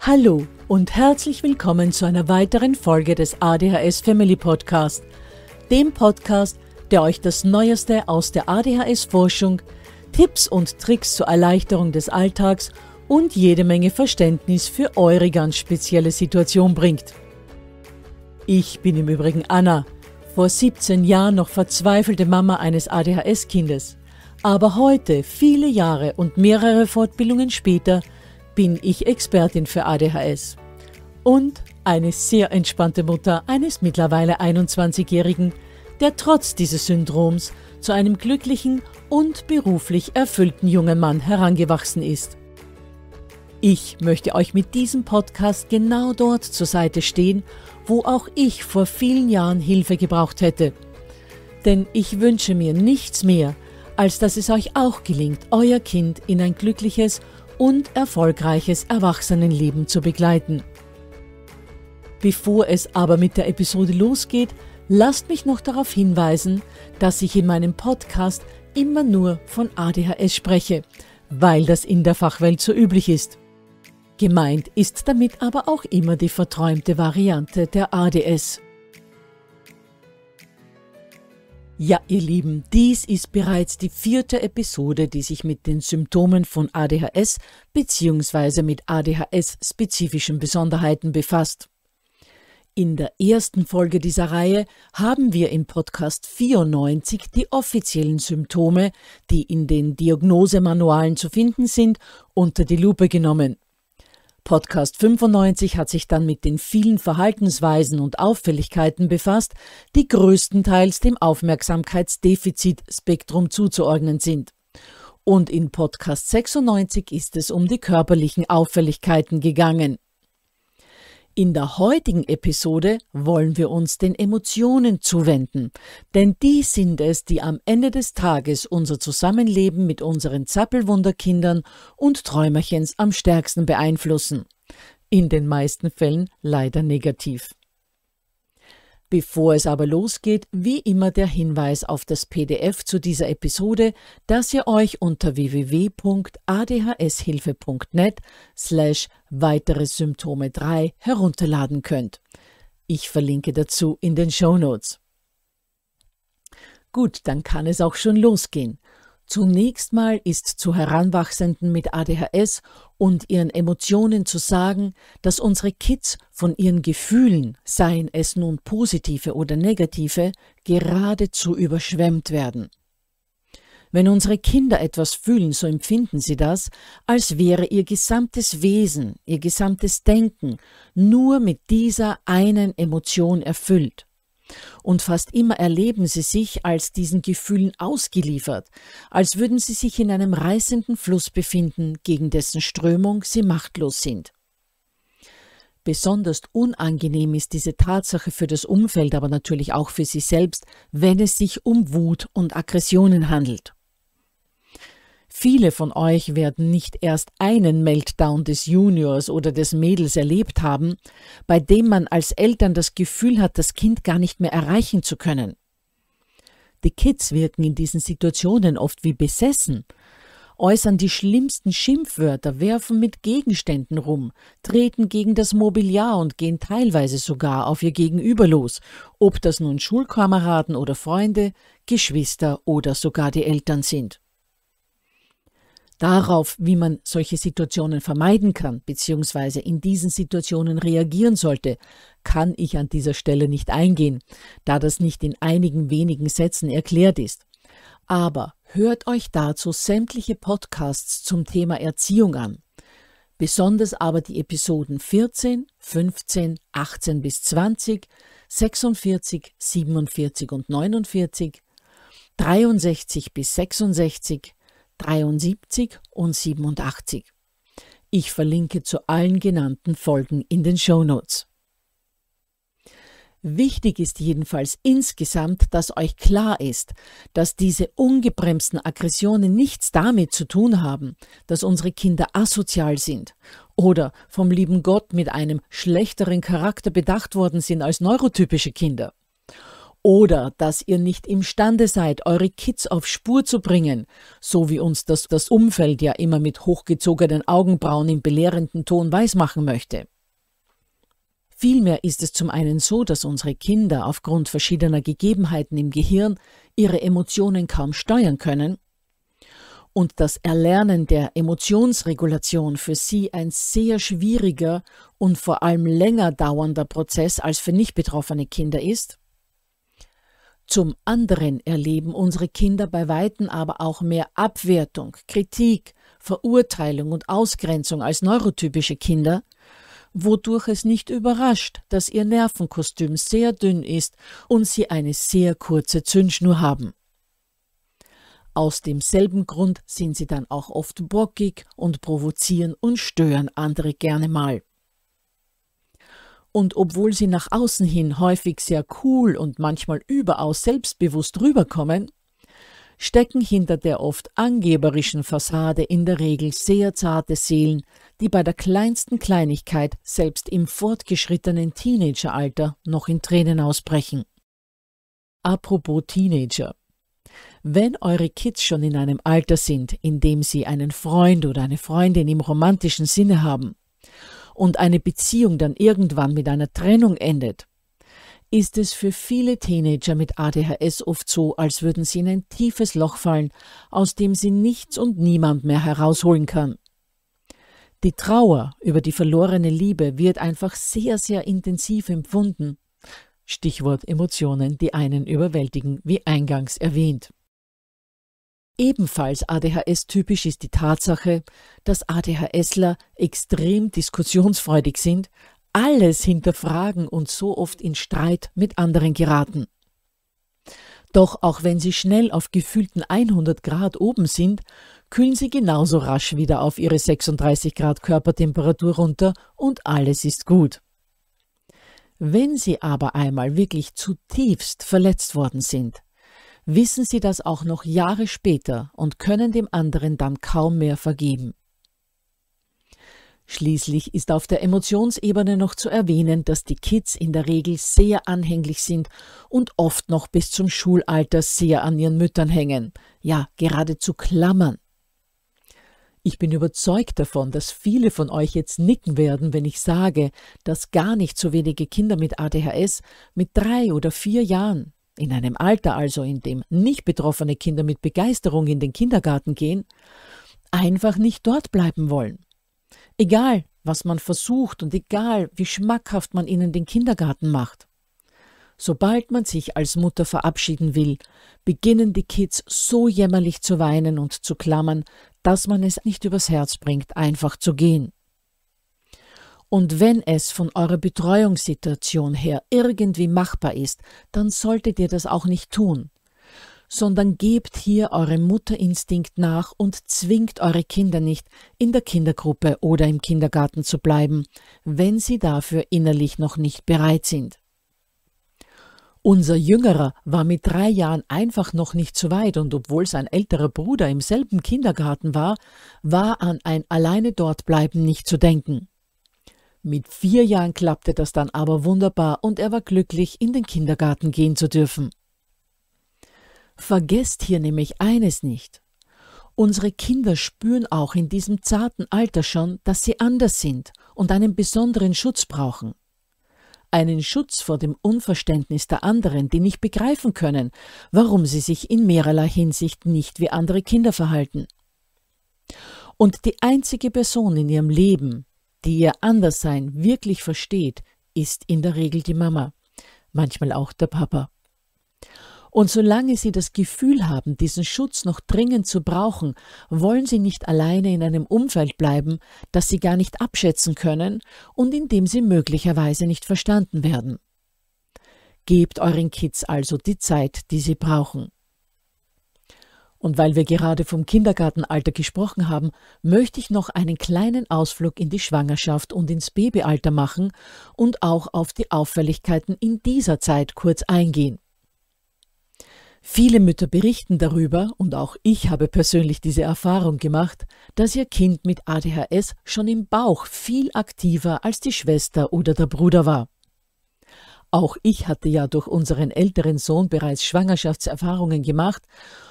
Hallo und herzlich willkommen zu einer weiteren Folge des ADHS Family Podcast, dem Podcast, der euch das Neueste aus der ADHS-Forschung, Tipps und Tricks zur Erleichterung des Alltags und jede Menge Verständnis für eure ganz spezielle Situation bringt. Ich bin im Übrigen Anna, vor 17 Jahren noch verzweifelte Mama eines ADHS-Kindes. Aber heute, viele Jahre und mehrere Fortbildungen später, bin ich Expertin für ADHS. Und eine sehr entspannte Mutter eines mittlerweile 21-Jährigen, der trotz dieses Syndroms zu einem glücklichen und beruflich erfüllten jungen Mann herangewachsen ist. Ich möchte euch mit diesem Podcast genau dort zur Seite stehen, wo auch ich vor vielen Jahren Hilfe gebraucht hätte. Denn ich wünsche mir nichts mehr, als dass es euch auch gelingt, euer Kind in ein glückliches und erfolgreiches Erwachsenenleben zu begleiten. Bevor es aber mit der Episode losgeht, lasst mich noch darauf hinweisen, dass ich in meinem Podcast immer nur von ADHS spreche, weil das in der Fachwelt so üblich ist. Gemeint ist damit aber auch immer die verträumte Variante der ADS. Ja, ihr Lieben, dies ist bereits die vierte Episode, die sich mit den Symptomen von ADHS bzw. mit ADHS-spezifischen Besonderheiten befasst. In der ersten Folge dieser Reihe haben wir im Podcast 94 die offiziellen Symptome, die in den Diagnosemanualen zu finden sind, unter die Lupe genommen. Podcast 95 hat sich dann mit den vielen Verhaltensweisen und Auffälligkeiten befasst, die größtenteils dem Aufmerksamkeitsdefizitspektrum zuzuordnen sind. Und in Podcast 96 ist es um die körperlichen Auffälligkeiten gegangen. In der heutigen Episode wollen wir uns den Emotionen zuwenden, denn die sind es, die am Ende des Tages unser Zusammenleben mit unseren Zappelwunderkindern und Träumerchens am stärksten beeinflussen. In den meisten Fällen leider negativ. Bevor es aber losgeht, wie immer der Hinweis auf das PDF zu dieser Episode, das ihr euch unter www.adhshilfe.net slash weitere Symptome 3 herunterladen könnt. Ich verlinke dazu in den Show Notes. Gut, dann kann es auch schon losgehen. Zunächst mal ist zu Heranwachsenden mit ADHS und ihren Emotionen zu sagen, dass unsere Kids von ihren Gefühlen, seien es nun positive oder negative, geradezu überschwemmt werden. Wenn unsere Kinder etwas fühlen, so empfinden sie das, als wäre ihr gesamtes Wesen, ihr gesamtes Denken nur mit dieser einen Emotion erfüllt. Und fast immer erleben sie sich als diesen Gefühlen ausgeliefert, als würden sie sich in einem reißenden Fluss befinden, gegen dessen Strömung sie machtlos sind. Besonders unangenehm ist diese Tatsache für das Umfeld, aber natürlich auch für sie selbst, wenn es sich um Wut und Aggressionen handelt. Viele von euch werden nicht erst einen Meltdown des Juniors oder des Mädels erlebt haben, bei dem man als Eltern das Gefühl hat, das Kind gar nicht mehr erreichen zu können. Die Kids wirken in diesen Situationen oft wie besessen, äußern die schlimmsten Schimpfwörter, werfen mit Gegenständen rum, treten gegen das Mobiliar und gehen teilweise sogar auf ihr Gegenüber los, ob das nun Schulkameraden oder Freunde, Geschwister oder sogar die Eltern sind darauf, wie man solche Situationen vermeiden kann, beziehungsweise in diesen Situationen reagieren sollte, kann ich an dieser Stelle nicht eingehen, da das nicht in einigen wenigen Sätzen erklärt ist. Aber hört euch dazu sämtliche Podcasts zum Thema Erziehung an. Besonders aber die Episoden 14, 15, 18 bis 20, 46, 47 und 49, 63 bis 66, 73 und 87. Ich verlinke zu allen genannten Folgen in den Show Notes. Wichtig ist jedenfalls insgesamt, dass euch klar ist, dass diese ungebremsten Aggressionen nichts damit zu tun haben, dass unsere Kinder asozial sind oder vom lieben Gott mit einem schlechteren Charakter bedacht worden sind als neurotypische Kinder oder dass ihr nicht imstande seid, eure Kids auf Spur zu bringen, so wie uns das, das Umfeld ja immer mit hochgezogenen Augenbrauen im belehrenden Ton weismachen möchte. Vielmehr ist es zum einen so, dass unsere Kinder aufgrund verschiedener Gegebenheiten im Gehirn ihre Emotionen kaum steuern können und das Erlernen der Emotionsregulation für sie ein sehr schwieriger und vor allem länger dauernder Prozess als für nicht betroffene Kinder ist, zum anderen erleben unsere Kinder bei Weitem aber auch mehr Abwertung, Kritik, Verurteilung und Ausgrenzung als neurotypische Kinder, wodurch es nicht überrascht, dass ihr Nervenkostüm sehr dünn ist und sie eine sehr kurze Zündschnur haben. Aus demselben Grund sind sie dann auch oft bockig und provozieren und stören andere gerne mal und obwohl sie nach außen hin häufig sehr cool und manchmal überaus selbstbewusst rüberkommen, stecken hinter der oft angeberischen Fassade in der Regel sehr zarte Seelen, die bei der kleinsten Kleinigkeit selbst im fortgeschrittenen Teenageralter noch in Tränen ausbrechen. Apropos Teenager. Wenn eure Kids schon in einem Alter sind, in dem sie einen Freund oder eine Freundin im romantischen Sinne haben, und eine Beziehung dann irgendwann mit einer Trennung endet, ist es für viele Teenager mit ADHS oft so, als würden sie in ein tiefes Loch fallen, aus dem sie nichts und niemand mehr herausholen kann. Die Trauer über die verlorene Liebe wird einfach sehr, sehr intensiv empfunden. Stichwort Emotionen, die einen überwältigen, wie eingangs erwähnt. Ebenfalls ADHS-typisch ist die Tatsache, dass ADHSler extrem diskussionsfreudig sind, alles hinterfragen und so oft in Streit mit anderen geraten. Doch auch wenn sie schnell auf gefühlten 100 Grad oben sind, kühlen sie genauso rasch wieder auf ihre 36 Grad Körpertemperatur runter und alles ist gut. Wenn sie aber einmal wirklich zutiefst verletzt worden sind, wissen sie das auch noch Jahre später und können dem anderen dann kaum mehr vergeben. Schließlich ist auf der Emotionsebene noch zu erwähnen, dass die Kids in der Regel sehr anhänglich sind und oft noch bis zum Schulalter sehr an ihren Müttern hängen, ja geradezu klammern. Ich bin überzeugt davon, dass viele von euch jetzt nicken werden, wenn ich sage, dass gar nicht so wenige Kinder mit ADHS mit drei oder vier Jahren in einem Alter also, in dem nicht betroffene Kinder mit Begeisterung in den Kindergarten gehen, einfach nicht dort bleiben wollen. Egal, was man versucht und egal, wie schmackhaft man ihnen den Kindergarten macht. Sobald man sich als Mutter verabschieden will, beginnen die Kids so jämmerlich zu weinen und zu klammern, dass man es nicht übers Herz bringt, einfach zu gehen. Und wenn es von eurer Betreuungssituation her irgendwie machbar ist, dann solltet ihr das auch nicht tun, sondern gebt hier eurem Mutterinstinkt nach und zwingt eure Kinder nicht, in der Kindergruppe oder im Kindergarten zu bleiben, wenn sie dafür innerlich noch nicht bereit sind. Unser Jüngerer war mit drei Jahren einfach noch nicht so weit und obwohl sein älterer Bruder im selben Kindergarten war, war an ein alleine dort bleiben nicht zu denken. Mit vier Jahren klappte das dann aber wunderbar und er war glücklich, in den Kindergarten gehen zu dürfen. Vergesst hier nämlich eines nicht. Unsere Kinder spüren auch in diesem zarten Alter schon, dass sie anders sind und einen besonderen Schutz brauchen. Einen Schutz vor dem Unverständnis der anderen, die nicht begreifen können, warum sie sich in mehrerlei Hinsicht nicht wie andere Kinder verhalten. Und die einzige Person in ihrem Leben, die ihr Anderssein wirklich versteht, ist in der Regel die Mama, manchmal auch der Papa. Und solange sie das Gefühl haben, diesen Schutz noch dringend zu brauchen, wollen sie nicht alleine in einem Umfeld bleiben, das sie gar nicht abschätzen können und in dem sie möglicherweise nicht verstanden werden. Gebt euren Kids also die Zeit, die sie brauchen. Und weil wir gerade vom Kindergartenalter gesprochen haben, möchte ich noch einen kleinen Ausflug in die Schwangerschaft und ins Babyalter machen und auch auf die Auffälligkeiten in dieser Zeit kurz eingehen. Viele Mütter berichten darüber, und auch ich habe persönlich diese Erfahrung gemacht, dass ihr Kind mit ADHS schon im Bauch viel aktiver als die Schwester oder der Bruder war. Auch ich hatte ja durch unseren älteren Sohn bereits Schwangerschaftserfahrungen gemacht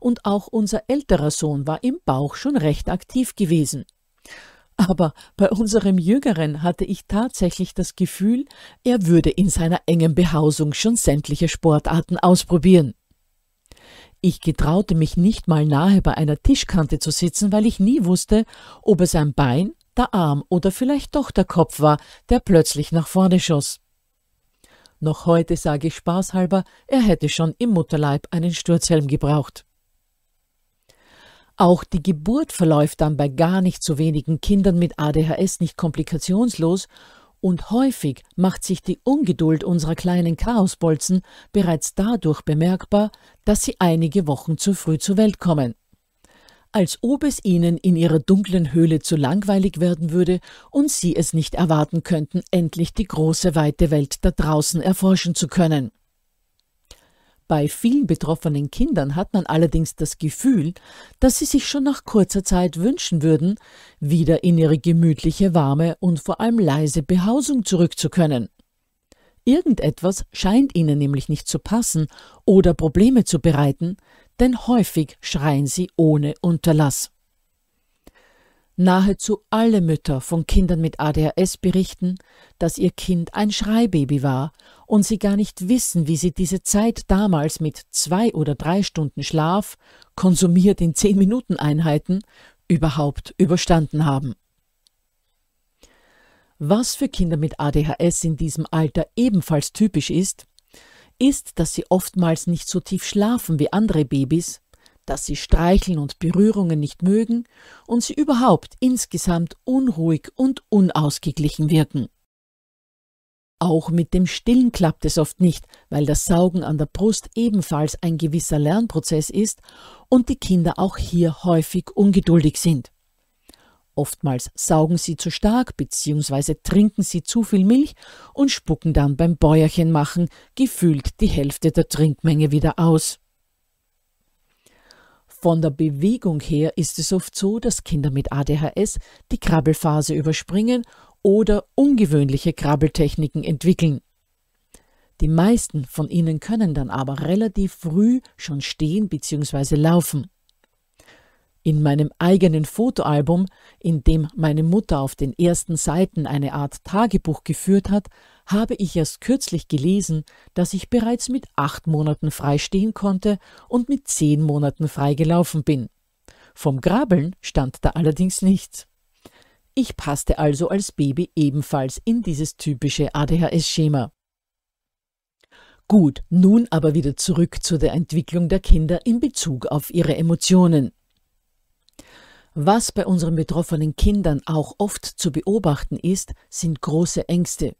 und auch unser älterer Sohn war im Bauch schon recht aktiv gewesen. Aber bei unserem Jüngeren hatte ich tatsächlich das Gefühl, er würde in seiner engen Behausung schon sämtliche Sportarten ausprobieren. Ich getraute mich nicht mal nahe bei einer Tischkante zu sitzen, weil ich nie wusste, ob es ein Bein, der Arm oder vielleicht doch der Kopf war, der plötzlich nach vorne schoss. Noch heute sage ich spaßhalber, er hätte schon im Mutterleib einen Sturzhelm gebraucht. Auch die Geburt verläuft dann bei gar nicht so wenigen Kindern mit ADHS nicht komplikationslos und häufig macht sich die Ungeduld unserer kleinen Chaosbolzen bereits dadurch bemerkbar, dass sie einige Wochen zu früh zur Welt kommen. Als ob es ihnen in ihrer dunklen Höhle zu langweilig werden würde und sie es nicht erwarten könnten, endlich die große weite Welt da draußen erforschen zu können. Bei vielen betroffenen Kindern hat man allerdings das Gefühl, dass sie sich schon nach kurzer Zeit wünschen würden, wieder in ihre gemütliche, warme und vor allem leise Behausung zurückzukönnen. Irgendetwas scheint ihnen nämlich nicht zu passen oder Probleme zu bereiten, denn häufig schreien sie ohne Unterlass. Nahezu alle Mütter von Kindern mit ADHS berichten, dass ihr Kind ein Schreibaby war und sie gar nicht wissen, wie sie diese Zeit damals mit zwei oder drei Stunden Schlaf, konsumiert in zehn Minuten Einheiten, überhaupt überstanden haben. Was für Kinder mit ADHS in diesem Alter ebenfalls typisch ist, ist, dass sie oftmals nicht so tief schlafen wie andere Babys, dass sie Streicheln und Berührungen nicht mögen und sie überhaupt insgesamt unruhig und unausgeglichen wirken. Auch mit dem Stillen klappt es oft nicht, weil das Saugen an der Brust ebenfalls ein gewisser Lernprozess ist und die Kinder auch hier häufig ungeduldig sind. Oftmals saugen sie zu stark bzw. trinken sie zu viel Milch und spucken dann beim Bäuerchen machen gefühlt die Hälfte der Trinkmenge wieder aus. Von der Bewegung her ist es oft so, dass Kinder mit ADHS die Krabbelphase überspringen oder ungewöhnliche Krabbeltechniken entwickeln. Die meisten von ihnen können dann aber relativ früh schon stehen bzw. laufen. In meinem eigenen Fotoalbum, in dem meine Mutter auf den ersten Seiten eine Art Tagebuch geführt hat, habe ich erst kürzlich gelesen, dass ich bereits mit acht Monaten frei stehen konnte und mit zehn Monaten frei gelaufen bin. Vom Grabeln stand da allerdings nichts. Ich passte also als Baby ebenfalls in dieses typische ADHS-Schema. Gut, nun aber wieder zurück zu der Entwicklung der Kinder in Bezug auf ihre Emotionen. Was bei unseren betroffenen Kindern auch oft zu beobachten ist, sind große Ängste,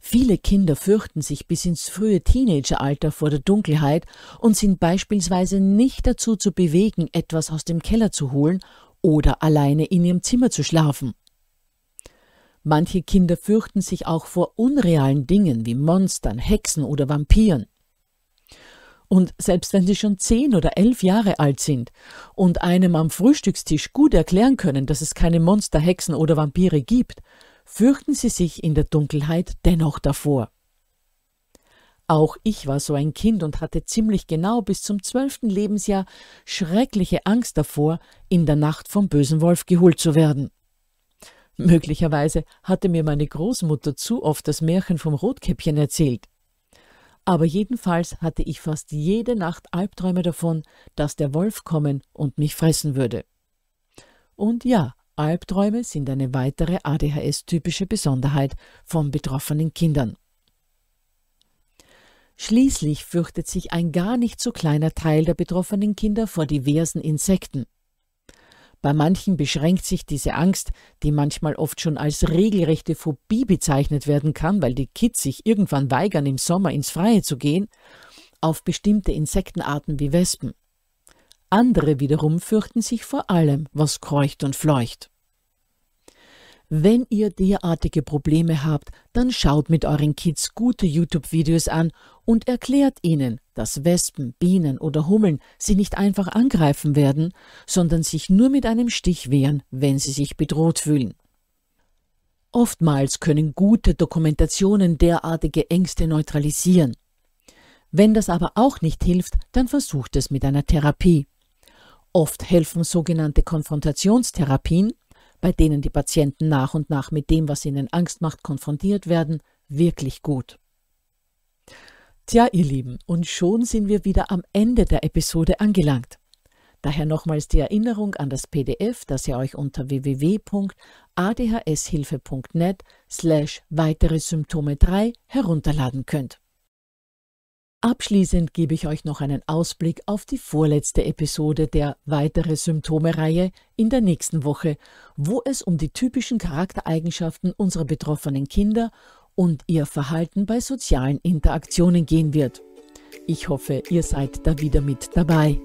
Viele Kinder fürchten sich bis ins frühe Teenageralter vor der Dunkelheit und sind beispielsweise nicht dazu zu bewegen, etwas aus dem Keller zu holen oder alleine in ihrem Zimmer zu schlafen. Manche Kinder fürchten sich auch vor unrealen Dingen wie Monstern, Hexen oder Vampiren. Und selbst wenn sie schon zehn oder elf Jahre alt sind und einem am Frühstückstisch gut erklären können, dass es keine Monster, Hexen oder Vampire gibt, fürchten sie sich in der Dunkelheit dennoch davor. Auch ich war so ein Kind und hatte ziemlich genau bis zum zwölften Lebensjahr schreckliche Angst davor, in der Nacht vom bösen Wolf geholt zu werden. Möglicherweise hatte mir meine Großmutter zu oft das Märchen vom Rotkäppchen erzählt. Aber jedenfalls hatte ich fast jede Nacht Albträume davon, dass der Wolf kommen und mich fressen würde. Und ja, Albträume sind eine weitere ADHS-typische Besonderheit von betroffenen Kindern. Schließlich fürchtet sich ein gar nicht so kleiner Teil der betroffenen Kinder vor diversen Insekten. Bei manchen beschränkt sich diese Angst, die manchmal oft schon als regelrechte Phobie bezeichnet werden kann, weil die Kids sich irgendwann weigern, im Sommer ins Freie zu gehen, auf bestimmte Insektenarten wie Wespen andere wiederum fürchten sich vor allem, was kreucht und fleucht. Wenn ihr derartige Probleme habt, dann schaut mit euren Kids gute YouTube-Videos an und erklärt ihnen, dass Wespen, Bienen oder Hummeln sie nicht einfach angreifen werden, sondern sich nur mit einem Stich wehren, wenn sie sich bedroht fühlen. Oftmals können gute Dokumentationen derartige Ängste neutralisieren. Wenn das aber auch nicht hilft, dann versucht es mit einer Therapie. Oft helfen sogenannte Konfrontationstherapien, bei denen die Patienten nach und nach mit dem, was ihnen Angst macht, konfrontiert werden, wirklich gut. Tja, ihr Lieben, und schon sind wir wieder am Ende der Episode angelangt. Daher nochmals die Erinnerung an das PDF, das ihr euch unter www.adhshilfe.net slash weitere Symptome 3 herunterladen könnt. Abschließend gebe ich euch noch einen Ausblick auf die vorletzte Episode der Weitere Symptome-Reihe in der nächsten Woche, wo es um die typischen Charaktereigenschaften unserer betroffenen Kinder und ihr Verhalten bei sozialen Interaktionen gehen wird. Ich hoffe, ihr seid da wieder mit dabei.